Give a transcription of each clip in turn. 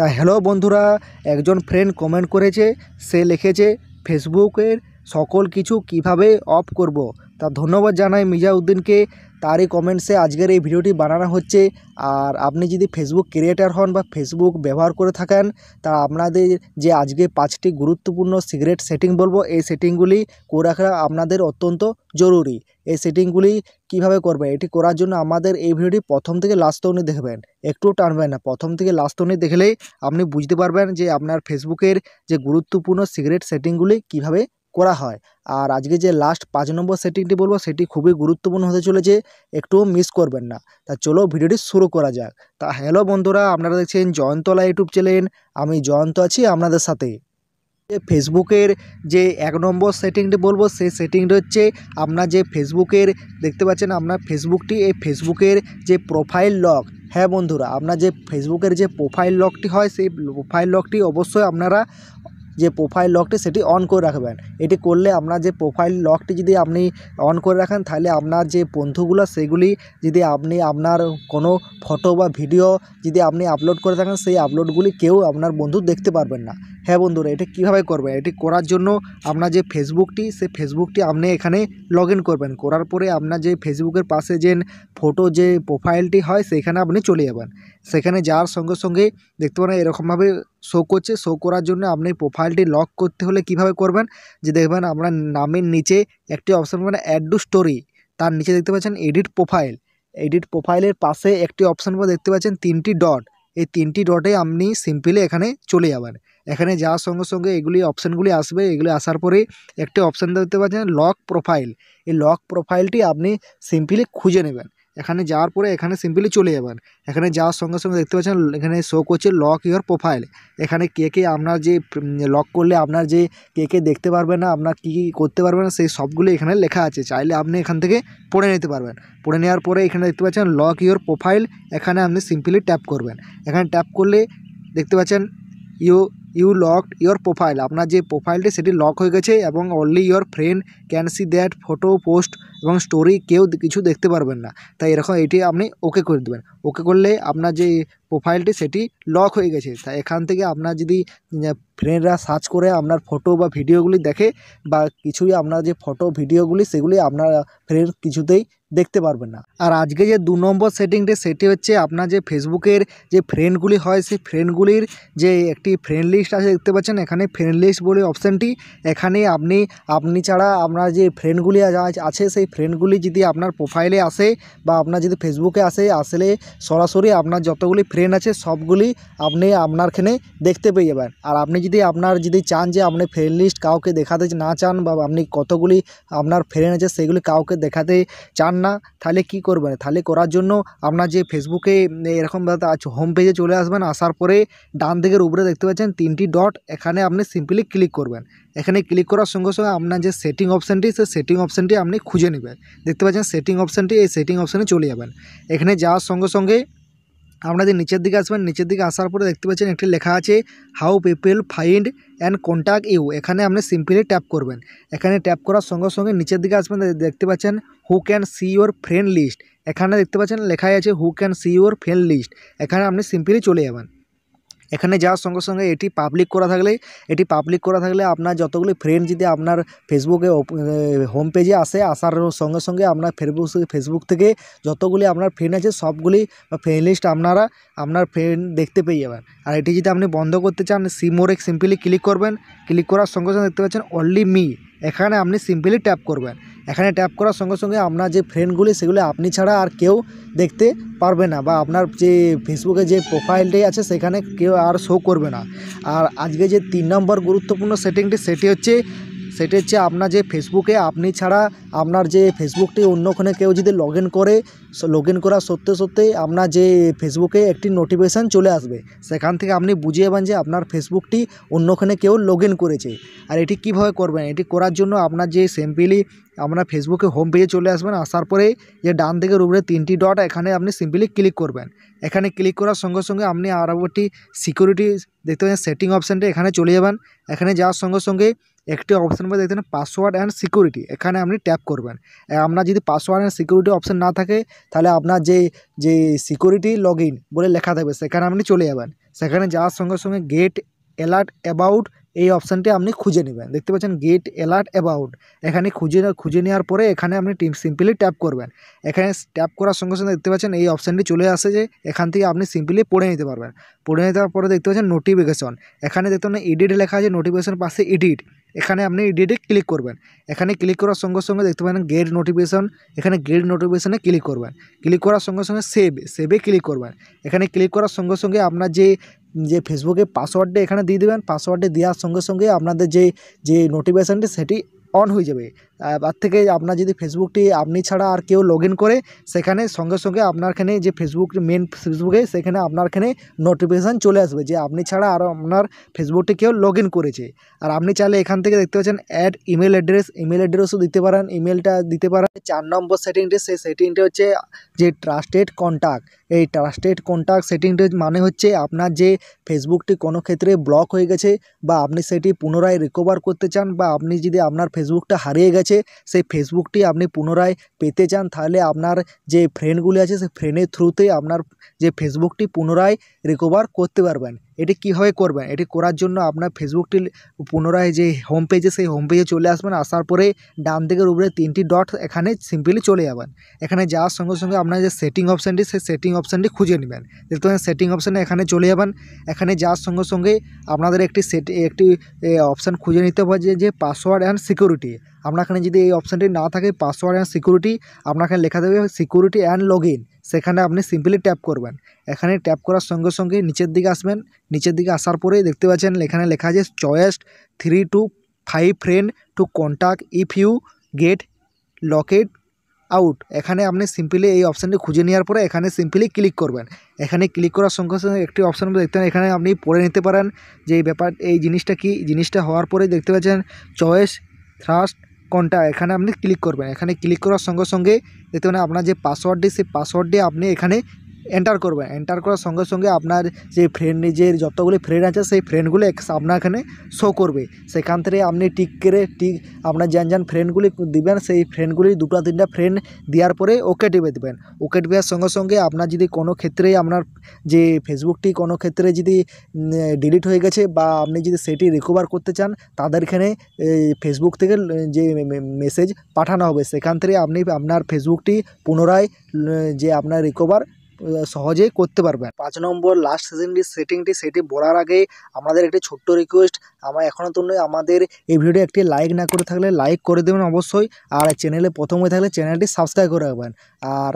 তা হ্যালো বন্ধুরা একজন ফ্রেন্ড কমেন্ট করেছে সে লিখেছে ফেসবুকের সকল কিছু কিভাবে অফ করব। তা ধন্যবাদ জানাই মিজাউদ্দিনকে তারই কমেন্টসে আজকের এই ভিডিওটি বানানো হচ্ছে আর আপনি যদি ফেসবুক ক্রিয়েটার হন বা ফেসবুক ব্যবহার করে থাকেন তা আপনাদের যে আজকে পাঁচটি গুরুত্বপূর্ণ সিগারেট সেটিং বলবো এই সেটিংগুলি করে রাখা আপনাদের অত্যন্ত জরুরি এই সেটিংগুলি কিভাবে করবে এটি করার জন্য আমাদের এই ভিডিওটি প্রথম থেকে লাস্ট অনেক দেখবেন একটুও টানবেন না প্রথম থেকে লাস্ট অনেক দেখলেই আপনি বুঝতে পারবেন যে আপনার ফেসবুকের যে গুরুত্বপূর্ণ সিগারেট সেটিংগুলি কিভাবে করা হয় আর আজকে যে লাস্ট পাঁচ নম্বর সেটিংটি বলবো সেটি খুবই গুরুত্বপূর্ণ হতে চলেছে একটুও মিস করবেন না তা চলো ভিডিওটি শুরু করা যাক তা হ্যালো বন্ধুরা আপনারা দেখছেন জয়ন্তলা ইউটিউব চ্যানেল আমি জয়ন্ত আছি আপনাদের সাথে ফেসবুকের যে এক নম্বর সেটিংটি বলবো সেই সেটিংটি হচ্ছে আপনার যে ফেসবুকের দেখতে পাচ্ছেন আপনার ফেসবুকটি এই ফেসবুকের যে প্রোফাইল লক হ্যাঁ বন্ধুরা আপনার যে ফেসবুকের যে প্রোফাইল লকটি হয় সেই প্রোফাইল লকটি অবশ্যই আপনারা যে প্রোফাইল লকটি সেটি অন করে রাখবেন এটি করলে আপনার যে প্রোফাইল লকটি যদি আপনি অন করে রাখেন তাহলে আপনার যে বন্ধুগুলো সেগুলি যদি আপনি আপনার কোনো ফটো বা ভিডিও যদি আপনি আপলোড করে থাকেন সেই আপলোডগুলি কেউ আপনার বন্ধু দেখতে পারবেন না হ্যাঁ বন্ধুরা এটা কীভাবে করবেন এটি করার জন্য আপনার যে ফেসবুকটি সে ফেসবুকটি আপনি এখানে লগ করবেন করার পরে আপনার যে ফেসবুকের পাশে যে ফটো যে প্রোফাইলটি হয় সেখানে আপনি চলে যাবেন সেখানে যাওয়ার সঙ্গে সঙ্গে দেখতে পারেন এরকমভাবে শো করছে শো করার জন্য আপনি প্রোফাইলটি লক করতে হলে কিভাবে করবেন যে দেখবেন আপনার নামের নিচে একটি অপশান পাবেন অ্যাড ডু স্টোরি তার নিচে দেখতে পাচ্ছেন এডিট প্রোফাইল এডিট প্রোফাইলের পাশে একটি অপশান দেখতে পাচ্ছেন তিনটি ডট এই তিনটি ডটে আপনি সিম্পলি এখানে চলে যাবেন এখানে যাওয়ার সঙ্গে সঙ্গে এগুলি অপশানগুলি আসবে এগুলি আসার পরে একটি অপশান দেখতে পাচ্ছেন লক প্রোফাইল এই লক প্রোফাইলটি আপনি সিম্পলি খুঁজে নেবেন এখানে যাওয়ার পরে এখানে সিম্পলি চলে যাবেন এখানে যাওয়ার সঙ্গে সঙ্গে দেখতে পাচ্ছেন এখানে শো করছে লক ইওর প্রোফাইল এখানে কে কে আপনার যে লক করলে আপনার যে কে কে দেখতে পারবে না আপনার কী কী করতে পারবে না সেই সবগুলো এখানে লেখা আছে চাইলে আপনি এখান থেকে পড়ে নিতে পারবেন পড়ে নেওয়ার পরে এখানে দেখতে পাচ্ছেন লক ইওর প্রোফাইল এখানে আপনি সিম্পলি ট্যাপ করবেন এখানে ট্যাপ করলে দেখতে পাচ্ছেন you you lock your profile আপনার যে প্রোফাইলটি সেটি লক হয়ে গেছে এবং only your friend can see that photo post এবং স্টোরি কেউ কিছু দেখতে পারবেন না তাই এরকম এটি আপনি ওকে করে দেবেন ওকে করলে আপনার যে প্রোফাইলটি সেটি লক হয়ে গেছে তাই এখান থেকে আপনার যদি ফ্রেন্ডরা সার্চ করে আপনার ফটো বা ভিডিওগুলি দেখে বা কিছুই আপনার যে ফটো ভিডিওগুলি সেগুলি আপনার ফ্রেন্ড কিছুতেই দেখতে পারবেন না আর আজকে যে দু নম্বর সেটিংটি সেটি হচ্ছে আপনার যে ফেসবুকের যে ফ্রেন্ডগুলি হয় সেই ফ্রেন্ডগুলির যে একটি ফ্রেন্ড লিস্ট আছে দেখতে পাচ্ছেন এখানে ফ্রেন্ড লিস্ট বলে অপশানটি এখানে আপনি আপনি ছাড়া আপনার যে ফ্রেন্ডগুলি আছে সেই ফ্রেন্ডগুলি যদি আপনার প্রোফাইলে আসে বা আপনার যদি ফেসবুকে আসে আসলে সরাসরি আপনার যতগুলি ফ্রেন্ড আছে সবগুলি আপনি আপনারখানে দেখতে পেয়ে যাবেন আর আপনি যদি আপনার যদি চান যে আপনি ফ্রেন্ড লিস্ট কাউকে দেখাতে না চান বা আপনি কতগুলি আপনার ফ্রেন্ড আছে সেগুলি কাউকে দেখাতে চান না তাহলে কি করবেন তাহলে করার জন্য আপনারা যে ফেসবুকে এরকম ভাবে আজ হোম পেজে চলে আসবেন আসার পরে ডান দিকের উপরে দেখতে পাচ্ছেন তিনটি ডট এখানে আপনি सिंपली ক্লিক করবেন এখানে ক্লিক করার সঙ্গে সঙ্গে আপনারা যে সেটিং অপশনটি সে সেটিং অপশনটি আপনি খুঁজে নেবেন দেখতে পাচ্ছেন সেটিং অপশনটি এই সেটিং অপশনে চলে যাবেন এখানে যাওয়ার সঙ্গে সঙ্গে আপনারা যদি নিচের দিকে আসবেন নিচের দিকে আসার পরে দেখতে পাচ্ছেন একটি লেখা আছে how people find and contact you এখানে আপনি সিম্পলি ট্যাপ করবেন এখানে ট্যাপ করার সঙ্গে সঙ্গে নিচের দিকে আসবেন দেখতে পাচ্ছেন who can see your friend list এখানে দেখতে পাচ্ছেন লেখাই আছে who can see your friend list এখানে আপনি সিম্পলি চলে যাবেন এখানে যাওয়ার সঙ্গে সঙ্গে এটি পাবলিক করা থাকলে এটি পাবলিক করা থাকলে আপনার যতগুলি ফ্রেন্ড যদি আপনার ফেসবুকে হোম পেজে আসে আসার সঙ্গে সঙ্গে আপনার ফেসবুক ফেসবুক থেকে যতগুলি আপনার ফ্রেন্ড আছে সবগুলি ফ্রেন্ড লিস্ট আপনারা আপনার ফ্রেন্ড দেখতে পেয়ে যাবেন আর এটি যদি আপনি বন্ধ করতে চান সিমোরে মোরে সিম্পলি ক্লিক করবেন ক্লিক করার সঙ্গে সঙ্গে দেখতে পাচ্ছেন অনলি মি এখানে আপনি সিম্পলি ট্যাপ করবেন এখানে ট্যাপ করার সঙ্গে সঙ্গে আপনার যে ফ্রেন্ডগুলি সেগুলি আপনি ছাড়া আর কেউ দেখতে পারবে না বা আপনার যে ফেসবুকে যে প্রোফাইলটি আছে সেখানে কেউ আর শো করবে না আর আজকে যে তিন নম্বর গুরুত্বপূর্ণ সেটিংটি সেটি হচ্ছে সেটি হচ্ছে আপনার যে ফেসবুকে আপনি ছাড়া আপনার যে ফেসবুকটি অন্যখানে কেউ যদি লগ করে লগ ইন করা সত্যি সত্যি আপনার যে ফেসবুকে একটি নোটিফিকেশান চলে আসবে সেখান থেকে আপনি বুঝিয়ে পান যে আপনার ফেসবুকটি অন্যখানে কেউ লগ করেছে আর এটি কীভাবে করবেন এটি করার জন্য আপনার যে সিম্পলি আপনার ফেসবুকে হোম পেজে চলে আসবেন আসার পরে যে ডান থেকে উপরে তিনটি ডট এখানে আপনি সিম্পলি ক্লিক করবেন এখানে ক্লিক করার সঙ্গে সঙ্গে আপনি আরও একটি সিকিউরিটি দেখতে পাচ্ছেন সেটিং অপশানটা এখানে চলে যাবেন এখানে যাওয়ার সঙ্গে সঙ্গে একটি অপশান মধ্যে দেখতে পাসওয়ার্ড অ্যান্ড সিকিউরিটি এখানে আপনি ট্যাপ করবেন আপনার যদি পাসওয়ার্ড অ্যান্ড সিকিউরিটি অপশান না থাকে তাহলে আপনার যে যে সিকিউরিটি লগ বলে লেখা থাকবে সেখানে আপনি চলে যাবেন সেখানে যাওয়ার সঙ্গে সঙ্গে গেট অ্যালার্ট অ্যাবাউট এই অপশানটি আপনি খুঁজে নেবেন দেখতে পাচ্ছেন গেট অ্যালার্ট অ্যাবাউট এখানে খুঁজে খুঁজে নেওয়ার পরে এখানে আপনি টিম সিম্পলি ট্যাপ করবেন এখানে ট্যাপ করার সঙ্গে সঙ্গে দেখতে পাচ্ছেন এই অপশানটি চলে আসে যে এখান থেকে আপনি সিম্পলি পড়ে নিতে পারবেন পড়ে নিতে পরে দেখতে পাচ্ছেন নোটিফিকেশন এখানে দেখতে পাচ্ছেন এডিট লেখা আছে নোটিফিকেশন পাশে এডিট এখানে আপনি এডিটে ক্লিক করবেন এখানে ক্লিক করার সঙ্গে সঙ্গে দেখতে পাবেন গেট নোটিফিকেশন এখানে গেট নোটিফিকেশনে ক্লিক করবেন ক্লিক করার সঙ্গে সঙ্গে সেভ সেভে ক্লিক করবেন এখানে ক্লিক করার সঙ্গে সঙ্গে আপনার যে যে ফেসবুক এর পাসওয়ার্ড দে এখানে দিয়ে দিবেন পাসওয়ার্ড দেয়ার সঙ্গে সঙ্গে আপনাদের যে যে নোটিফিকেশন সেটি অন হয়ে যাবে তার থেকে আপনার যদি ফেসবুকটি আপনি ছাড়া আর কেউ লগ করে সেখানে সঙ্গে সঙ্গে আপনারখানে যে ফেসবুক মেন ফেসবুকে সেখানে আপনারখানে নোটিফিকেশান চলে আসবে যে আপনি ছাড়া আর আপনার ফেসবুকটি কেউ লগ করেছে আর আপনি চাইলে এখান থেকে দেখতে পাচ্ছেন অ্যাড ইমেল অ্যাড্রেস ইমেল অ্যাড্রেসও দিতে পারেন ইমেলটা দিতে পারেন চার নম্বর সেটিংটি সেই সেটিংটি হচ্ছে যে ট্রাস্টেড কন্ট্যাক্ট এই ট্রাস্টেড কন্ট্যাক্ট সেটিংটি মানে হচ্ছে আপনার যে ফেসবুকটি কোনো ক্ষেত্রে ব্লক হয়ে গেছে বা আপনি সেটি পুনরায় রিকভার করতে চান বা আপনি যদি আপনার ফেসবুকটা হারিয়ে গেছে সেই ফেসবুকটি আপনি পুনরায় পেতে চান তাহলে আপনার যে ফ্রেন্ডগুলি আছে সেই ফ্রেন্ডের থ্রুতে আপনার যে ফেসবুকটি পুনরায় রিকভার করতে পারবেন এটিকে কিভাবে করবেন এটি করার জন্য আপনি ফেসবুক টি পুনরায় যে হোম পেজে সেই হোম পেয়ে চলে আসবেন আসার পরে ডান দিকের উপরে তিনটি ডট এখানে सिंपली চলে যাবেন এখানে যাওয়ার সঙ্গে সঙ্গে আপনি যে সেটিং অপশনটি সেই সেটিং অপশনটি খুঁজে নেবেন যত সেটিং অপশন এখানে চলে যাবেন এখানে যাওয়ার সঙ্গে সঙ্গে আপনাদের একটি সেট একটি অপশন খুঁজে নিতে হবে যে যে পাসওয়ার্ড এন্ড সিকিউরিটি আপনার এখানে যদি এই অপশানটি না থাকে পাসওয়ার্ড অ্যান্ড সিকিউরিটি আপনার এখানে লেখা দেবে সিকিউরিটি অ্যান্ড লগ সেখানে আপনি সিম্পলি ট্যাপ করবেন এখানে ট্যাপ করার সঙ্গে সঙ্গে নিচের দিকে আসবেন নিচের দিকে আসার পরে দেখতে পাচ্ছেন এখানে লেখা আছে choice three to five friend to contact if you get locked out এখানে আপনি সিম্পলি এই অপশানটি খুঁজে নেওয়ার পরে এখানে সিম্পলি ক্লিক করবেন এখানে ক্লিক করার সঙ্গে সঙ্গে একটি অপশান দেখতে পান এখানে আপনি পড়ে নিতে পারেন যে এই ব্যাপার এই জিনিসটা কি জিনিসটা হওয়ার পরে দেখতে পাচ্ছেন চয়েস থ্রাস্ট কোনটা এখানে আপনি ক্লিক করবেন এখানে ক্লিক করার সঙ্গে সঙ্গে দেখতে পাবেন আপনার যে পাসওয়ার্ডটি সেই পাসওয়ার্ডটি আপনি এখানে এন্টার করবেন এন্টার করার সঙ্গে সঙ্গে আপনার যে ফ্রেন্ড নিজের যতগুলি ফ্রেন্ড আছে সেই ফ্রেন্ডগুলো আপনার এখানে শো করবে সেখান থেকে আপনি টিক করে টিক আপনার যান যান ফ্রেন্ডগুলি দিবেন সেই ফ্রেন্ডগুলি দুটো তিনটা ফ্রেন্ড দেওয়ার পরে ওকে টিপে দেবেন ওকে টিপার সঙ্গে সঙ্গে আপনার যদি কোনো ক্ষেত্রে আপনার যে ফেসবুকটি কোনো ক্ষেত্রে যদি ডিলিট হয়ে গেছে বা আপনি যদি সেটি রিকভার করতে চান তাদের এখানে ফেসবুক থেকে যে মেসেজ পাঠানো হবে সেখান থেকে আপনি আপনার ফেসবুকটি পুনরায় যে আপনার রিকভার সহজেই করতে পারবেন পাঁচ নম্বর লাস্ট সিজনটি সেটিংটি সেটি বলার আগে আমাদের একটি ছোট্ট রিকোয়েস্ট আমার এখনও তো আমাদের এই ভিডিও একটি লাইক না করে থাকলে লাইক করে দেবেন অবশ্যই আর চ্যানেলে প্রথম হয়ে থাকলে চ্যানেলটি সাবস্ক্রাইব করে রাখবেন আর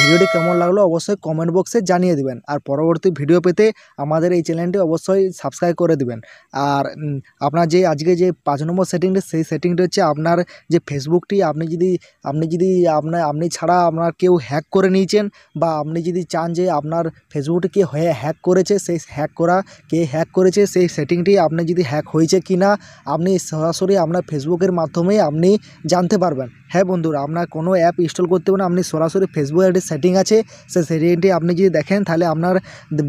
ভিডিওটি কেমন লাগলো অবশ্যই কমেন্ট বক্সে জানিয়ে দিবেন আর পরবর্তী ভিডিও পেতে আমাদের এই চ্যানেলটি অবশ্যই সাবস্ক্রাইব করে দিবেন আর আপনার যে আজকে যে পাঁচ নম্বর সেটিংটি সেই সেটিংটি হচ্ছে আপনার যে ফেসবুকটি আপনি যদি আপনি যদি আপনার আপনি ছাড়া আপনার কেউ হ্যাক করে নিয়েছেন বা আপনি যদি চান যে আপনার ফেসবুকটি কে হয়ে হ্যাক করেছে সেই হ্যাক করা কে হ্যাক করেছে সেই সেটিংটি আপনি যদি হ্যাক হয়েছে কি না আপনি সরাসরি আপনার ফেসবুকের মাধ্যমে আপনি জানতে পারবেন হ্যাঁ বন্ধুরা আপনার কোনো অ্যাপ ইনস্টল করতে হবে না আপনি সরাসরি ফেসবুক একটি সেটিং আছে সে সেটিংটি আপনি যদি দেখেন তাহলে আপনার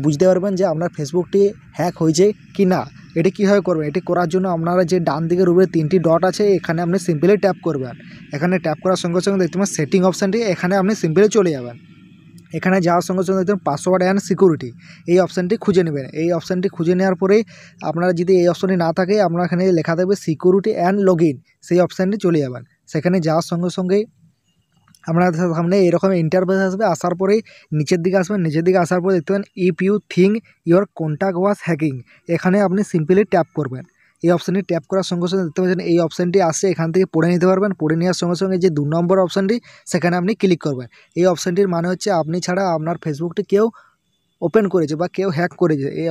বুঝতে পারবেন যে আপনার ফেসবুকটি হ্যাক হয়েছে কি না এটি কীভাবে করবেন এটি করার জন্য আপনারা যে ডান দিকের উপরে তিনটি ডট আছে এখানে আপনি সিম্পলি ট্যাপ করবেন এখানে ট্যাপ করার সঙ্গে সঙ্গে দেখতে পাবেন সেটিং অপশানটি এখানে আপনি সিম্পলি চলে যাবেন এখানে যাওয়ার সঙ্গে সঙ্গে দেখতে পাসওয়ার্ড অ্যান্ড সিকিউরিটি এই অপশানটি খুঁজে নেবেন এই অপশানটি খুঁজে নেওয়ার পরে আপনারা যদি এই অপশানটি না থাকে আপনার এখানে লেখা থাকবে সিকিউরিটি অ্যান্ড লগ সেই অপশানটি চলে যাবেন সেখানে যাওয়ার সঙ্গে সঙ্গেই আপনাদের সামনে এরকম ইন্টারভেস আসবে আসার পরেই নিচের দিকে আসবেন নিচের দিকে আসার পরে দেখতে পাবেন if you think your contact was hacking এখানে আপনি সিম্পলি ট্যাপ করবেন এই অপশানটি ট্যাপ করার সঙ্গে সঙ্গে দেখতে পাচ্ছেন এই অপশানটি আসছে এখান থেকে পড়ে নিতে পারবেন পড়ে নেওয়ার সঙ্গে সঙ্গে যে দু নম্বর অপশানটি সেখানে আপনি ক্লিক করবেন এই অপশানটির মানে হচ্ছে আপনি ছাড়া আপনার ফেসবুকটি কেউ ওপেন করেছে বা কেউ হ্যাক করেছে এ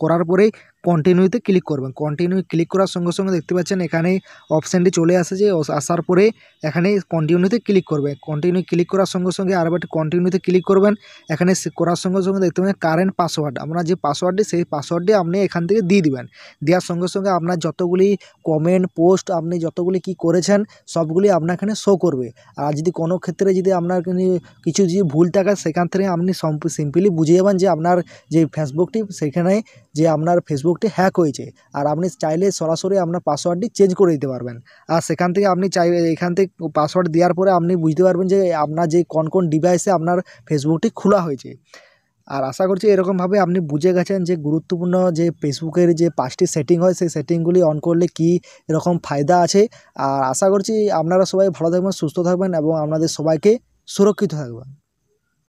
করার পরেই কন্টিনিউতে ক্লিক করবেন কন্টিনিউ ক্লিক করার সঙ্গে সঙ্গে দেখতে পাচ্ছেন এখানে অপশানটি চলে আসে যে আসার পরে এখানে কন্টিনিউতে ক্লিক করবে কন্টিনিউ ক্লিক করার সঙ্গে সঙ্গে আরও একটি কন্টিনিউতে ক্লিক করবেন এখানে করার সঙ্গে সঙ্গে দেখতে পাচ্ছেন কারেন্ট পাসওয়ার্ড আপনার যে পাসওয়ার্ডটি সেই পাসওয়ার্ডটি আপনি এখান থেকে দিয়ে দেবেন দেওয়ার সঙ্গে সঙ্গে আপনার যতগুলি কমেন্ট পোস্ট আপনি যতগুলি কি করেছেন সবগুলি আপনার এখানে শো করবে আর যদি কোনো ক্ষেত্রে যদি আপনার কিছু যদি ভুল থাকে সেখান থেকে আপনি সিম্পলি বুঝে যাবেন যে আপনার যে ফেসবুকটি সেখানে যে আপনার ফেসবুক ফেসবুকটি হ্যাক হয়েছে আর আপনি চাইলে সরাসরি আপনার পাসওয়ার্ডটি চেঞ্জ করে দিতে পারবেন আর সেখান থেকে আপনি চাই এখান থেকে পাসওয়ার্ড দেওয়ার পরে আপনি বুঝতে পারবেন যে আপনার যে কোন কোন ডিভাইসে আপনার ফেসবুকটি খোলা হয়েছে আর আশা করছি এরকমভাবে আপনি বুঝে গেছেন যে গুরুত্বপূর্ণ যে ফেসবুকের যে পাঁচটি সেটিং হয় সেই সেটিংগুলি অন করলে কী এরকম ফায়দা আছে আর আশা করছি আপনারা সবাই ভালো থাকবেন সুস্থ থাকবেন এবং আপনাদের সবাইকে সুরক্ষিত থাকবেন